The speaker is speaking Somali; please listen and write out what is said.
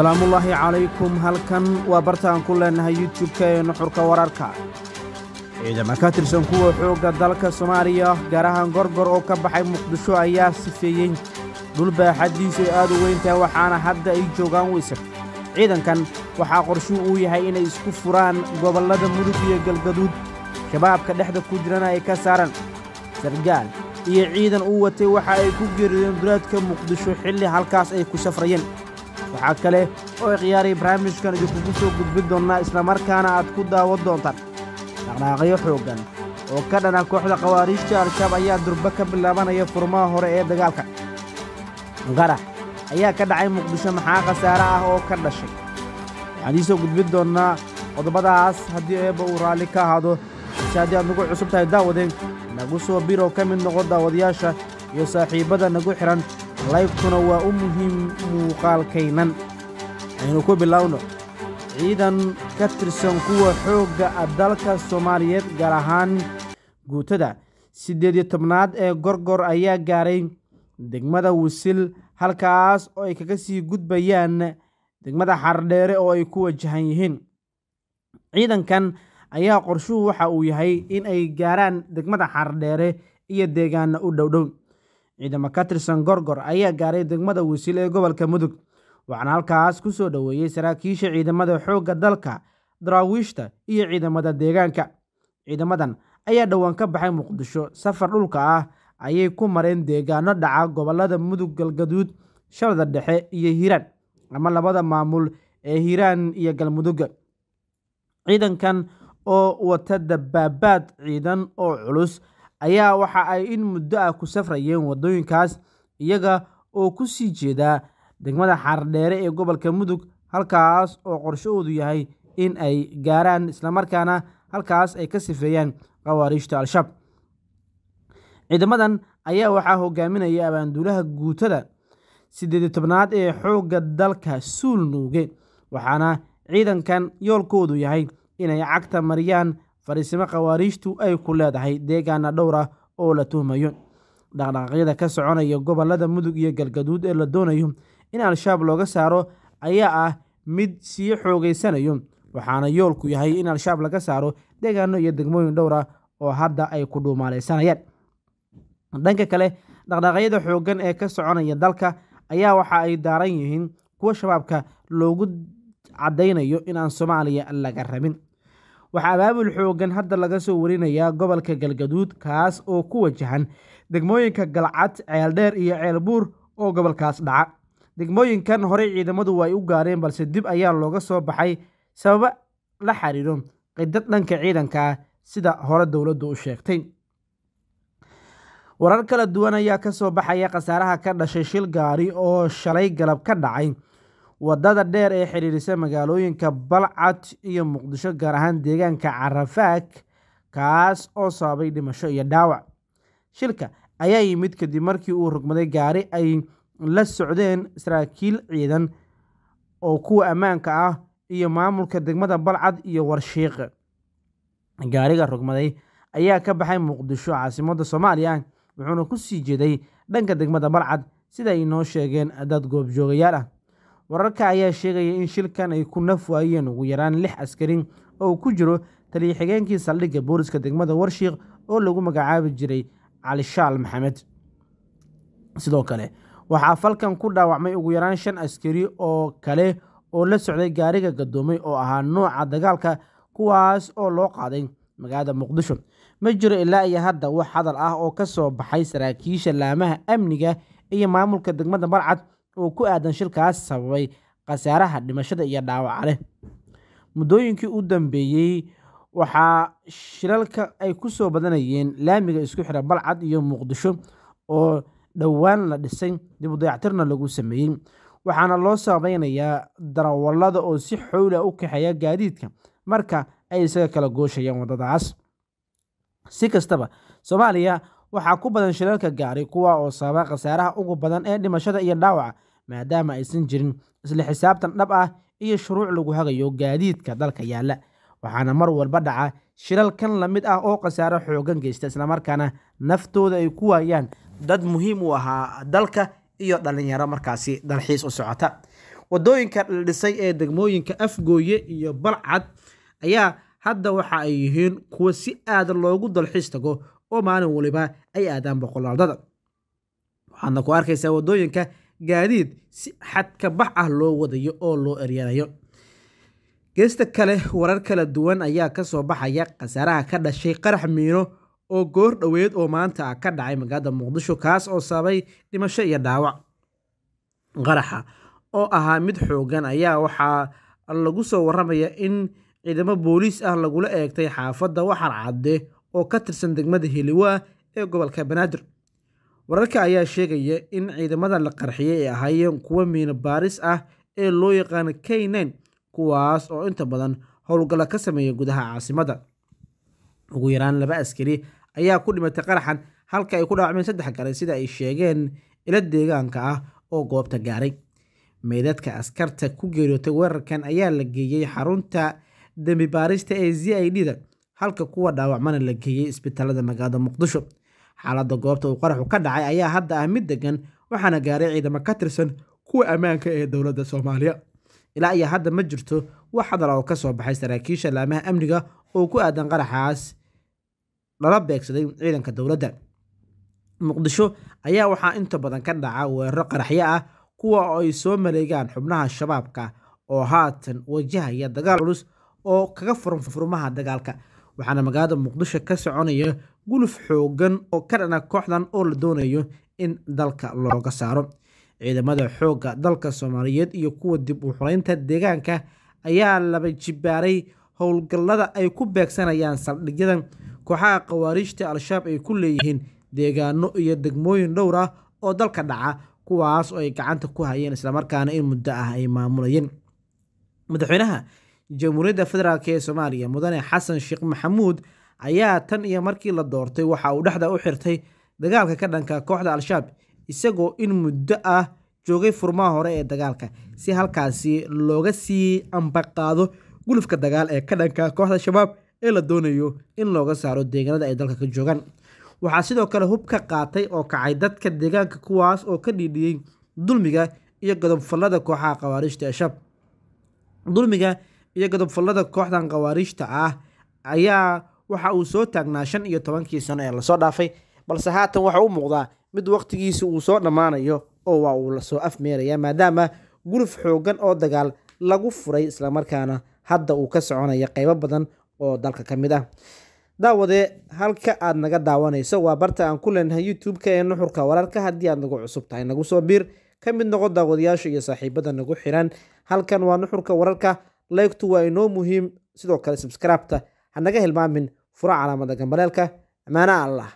asalaamullaahi calaykum halkan waa barta aan ku leenahay yutubka ee nuxurka wararka ciidama ka tirsan kuwa xoogga dalka soomaaliya gaar ahaan gorgor oo ka baxay muqdisho ayaa sifeeyey dhul baaxaddiisu ay aad u weyntahay ah, waxaana hadda ay joogaan weysar ciidankan waxaa qorshuu uu yahay inay isku furaan gobollada mudug iyo galgaduud shabaabka dhexda ku jirana ay ka saaraan sargaal iyo ciidan uu watay waxa ay ku geerideen duraadka muqdisho xilli halkaas ay ku safrayeen waxaa kale oo ay khiyaaray barnaamijkan idinkugu soo gudbin doonnaa isla markaana aad ku daawan doontaan dhaqdhaaqyo xooggan oo ka dhana kooxda khawaariijta al-shabaab ayaa durba ka bilaabanaya furmaha hore ee dagaalka qarax ayaa ka dhacay muqdisho maxaa khasaare ah oo ka dhashay waxaan idiin soo gudbin doonnaa qodobadaas haddii eebba uu raalli ka ahaado haddii aad nagu cusub tahay daawadeen nagu soo biroo ka mid noqo daawadayaasha iyo saaxiibbada nagu xidhan laybtuna waa u muhiim muuqaalkaynan aynu ku bilowno ciidan ka tirsan kuwa xoogga ah dalka soomaaliyeed gaar ahaan guutada siddeed iyo tobnaad ee gorgor ayaa gaaray degmada wasil halkaas oo ay kaga sii gudbayaan degmada xardheere oo ay ku wajahan yihiin ciidankan ayaa qorshuhu waxa uu yahay in ay gaaraan degmada xardheere iyo deegaana u dhowdhow ciidamo ka gorgor ayaa gaaray degmada wasiil ee gobolka mudug waxaana halkaas ku soo dhoweeyey saraakiisha ciidamada xoogga dalka daraawiishta iyo ciidamada deegaanka ciidamadan ayaa dhowaan ka baxay muqdisho safar dhulka ah ayay ku mareen deegaano dhaca gobolada mudug galgaduud shalada dhexe iyo hiiraan ama labada maamul ee hiiraan iyo galmudugga ciidankan oo wata dabaabaad ciidan oo culus ayaa waxa ay in muddo ah ku safrayeen waddooyinkaas iyaga oo ku sii jeeda degmada xaardheere ee gobolka mudug halkaas oo qorshahoodu yahay in ay gaaraan islamarkaana halkaas ay ka sifeeyaan khawaariijta al-shaab ciidamadan ayaa waxaa hogaaminaya abaanduulaha guutada siddeed tobnaad ee xoogga dalka suul nuuge waxaana ciidankan yoolkoodu yahay inay cagta mariyaan fariisimo khawaariijtu ay ku leedahay deegaana dhowr ah oo la tuhmayo dhaqdhaqaaqyada ka soconaya gobollada mudug iyo galgaduud ee la doonayo in al-shabaab looga saaro ayaa ah mid sii xoogaysanayo waxaana yoolku yahay in al-shabaab laga saaro deegaano iyo degmooyin dhowr ah oo hadda ay ku dhuumaalaysanayaan dhanka kale dhaqdhaqaaqyada xooggan ee ka soconaya dalka ayaa waxa ay daaran yihiin kuwa shabaabka loogu caddaynayo in aan soomaaliya laga rabin waxaa abaabul xooggan hadda laga soo warinayaa gobolka galgaduud kaas oo ku wajahan degmooyinka galcad ceeldheer iyo ceelbuur oo gobolkaas dhaca degmooyinkan horey ciidamadu ay u gaareen balse dib ayaa looga soo baxay sababa la xiriiro qidad dhanka ciidanka ah sida hore dowladdu u sheegtay warar kala duwan ayaa ka soo baxaya khasaaraha ka dhashay shil gaari oo shalay galab ka dhacay wadada dheer ee xiriirisa magaalooyinka balcad iyo muqdisho gaar ahaan deegaanka carafaag kaas oo sababay dhimasho iyo dhaawac shilka ayaa yimid kadib markii uu rugmaday gaari ay la socdeen saraakiil ciidan oo kuwa ammaanka ah iyo maamulka degmada balcad iyo warshiiq gaariga rugmaday ayaa ka baxay muqdisho caasimada soomaaliya wuxuuna ku sii jeeday dhanka degmada balcad sida ay noo sheegeen dad goobjoogayaal ah wararka ayaa sheegaya in shilkan ay ku naf waayeen ugu yaraan lix askari oo ku jiro taliya xigeenkii saldhigga booliska degmada warshiik oo lagu magacaabi jiray calishaal maxamed sidoo kale waxaa falkan ku dhaawacmay ugu yaraan shan askari oo kale oo la socday gaariga gadoomay oo ahaa nooca dagaalka kuwaas oo loo qaaday magaalada muqdisho ma jiro ilaa iyo hadda wax hadal ah oo ka soo baxay saraakiisha laamaha amniga iyo maamulka degmada barcad oo ku aadan shilkaas sababay khasaaraha dhimashada iyo dhaawaca leh muddooyinkii u dambeeyey waxaa shilalka ay ku soo badanayeen laamiga isku xira balcad iyo muqdisho oo dhowaan la dhisay dib u dayactirna lagu sameeyey waxaana loo sabaynayaa darawallada oo si xowla u kaxeeya gaadiidka marka ay isaga kala gooshayaan waddadaas si kastaba soomaaliya waxaa ku badan shilalka gaari kuwa oo sababa khasaaraha ugu badan ee dhimashada iyo dhaawaca maadaama aysan jirin isla xisaabtan dhab ah iyo shuruuc lagu hagayo gaadiidka dalka yaalla waxaana mar walba dhaca shilal kan la mid ah oo khasaaro xooggan geysta islamarkaana naftooda ay ku waayaan dad muhiim u ahaa dalka iyo dhallinyaro markaasi dalxiis u socota waddooyinka dhaldhisay ee degmooyinka afgooye iyo balcad ayaa hadda waxa ay yihiin kuwa si aada loogu dalxiis tago oo maalin waliba ay aadaan boqolaaldada waxaadna ku arkaysaa waddooyinka gaadiid si xadka bax ah loo wadayo oo loo eryanayo geesta kale warar kala duwan ayaa kasoo baxaya khasaaraha ka dhashay qarax miino oo goor dhoweed oo maanta ah ka dhacay magaalada muqdisho kaas oo sababay dhimasho iyo dhaawac qaraxa oo ahaa mid xoogan ayaa waxaa lagu soo waramaya in ciidamo booliis ah lagula eegtay xaafadda waxar cadde oo ka tirsan degmada heliwaa ee gobolka banaadir wararka ayaa sheegaya in ciidamada la qarxiyey ay ahaayeen kuwa miino baaris ah ee loo yaqaano kaynayn kuwaas oo inta badan howlgalo ka sameeya gudaha caasimada ugu yaraan laba askari ayaa ku dhimatay qaraxan halka ay ku dhaawacmeen saddex kale sida ay sheegeen ila deegaanka ah oo goobta gaaray meydadka askarta ku geeriyootay weerarkan ayaa la geeyey xarunta dembi baarista ee z i d da halka kuwa dhaawacmana la geeyey isbitaalada magaalada muqdisho xaaladda goobta uu qaraxu ka dhacay ayaa hadda ah mid degan waxaana gaaray ciidamo ka tirsan kuwa ammaanka ah ee dowladda soomaaliya ilaa iyo hadda ma jirto wax hadal ah oo ka soo baxay saraakiisha laamaha amniga oo ku aadan qaraxaas lala beegsaday ciidanka dowladda muqdisho ayaa waxaa inta badan ka dhaca weeraro qaraxyo ah kuwa ay soo maleegaan xubnaha shabaabka oo haatan wajahaya dagaal culus oo kaga furan furmaha dagaalka waxaana magaalada muqdisho ka soconaya guluf xooggan oo ka dhana kooxdan oo la doonayo in dalka looga saaro ciidamada xoogga dalka soomaaliyeed iyo kuwa dib u xureynta deegaanka ayaa laba jibaaray howlgallada ay ku beegsanayaan saldhigyada kooxaha khawaariijta al-shabaab ay ku leeyihiin deegaano iyo degmooyin dhowr ah oo dalka dhaca kuwaas oo ay gacanta ku hayeen islamarkaana in muddo ah ay maamulayeen madaxweynaha jamhuuriyadda federaalk ee soomaaliya mudane xasan sheekh maxamuud ayaa tan iyo markii la doortay waxa uu dhexda u xirtay dagaalka ka dhanka kooxda al-shabaab isagoo in muddo ah joogay furmaha hore ee dagaalka si halkaasi looga sii ambaqaado gulufka dagaal ee ka dhanka kooxda shabaab ee la doonayo in looga saaro deegaanada ay dalka ka joogaan waxaa sidoo kale hub ka qaatay oo kacay dadka deegaanka kuwaas oo ka dhiidhiyey dulmiga iyo godobfallada kooxaha khawaarijta ee dulmiga iyo godobfallada kooxdan khawaariijta ah ayaa waxa uu soo taagnaa shan iyo tobankii sano ee lasoo dhaafay balse haatan waxa u muuqdaa mid wakhtigiisa uu soo dhammaanayo oo waa uu lasoo afmeeraya maadaama guruf xoogan oo dagaal lagu furay islamarkaana hadda uu ka soconayo qaybo badan oo dalka ka mid ah daawadee halka aad naga daawanayso waa barta aan ku leenahay youtube-ka ee nuxurka wararka haddii aad nagu cusub tahay nagu soo biir ka mid noqo daawadayaasha iyo saaxiibada nagu xiran halkan waa nuxurka wararka laygtu waa inoo muhiim sidoo kale sabskraibta naga hilmaamin furo calaamada gambaleelka amaana allah